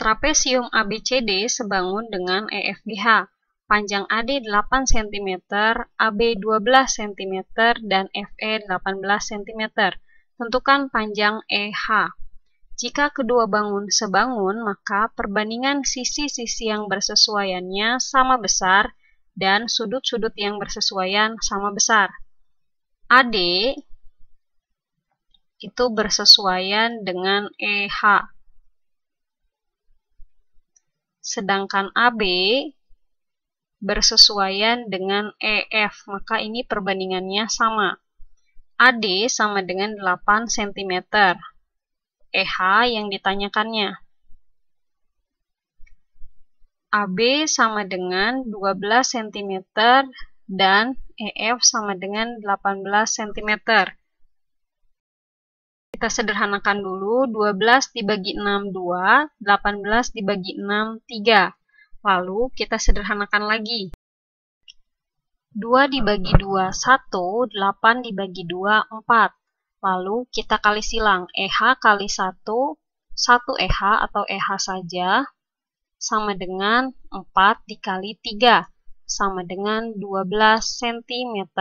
Trapesium ABCD sebangun dengan EFGH, panjang AD 8 cm, AB 12 cm, dan FE 18 cm. Tentukan panjang EH. Jika kedua bangun sebangun, maka perbandingan sisi-sisi yang bersesuaiannya sama besar dan sudut-sudut yang bersesuaian sama besar. AD itu bersesuaian dengan EH sedangkan AB bersesuaian dengan EF, maka ini perbandingannya sama. AD sama dengan 8 cm. EH yang ditanyakannya. AB sama dengan 12 cm dan EF sama dengan 18 cm. Kita sederhanakan dulu, 12 dibagi 6, 2, 18 dibagi 6, 3. Lalu kita sederhanakan lagi. 2 dibagi 2, 1, 8 dibagi 2, 4. Lalu kita kali silang, EH kali 1, 1 EH atau EH saja, sama dengan 4 dikali 3, sama dengan 12 cm.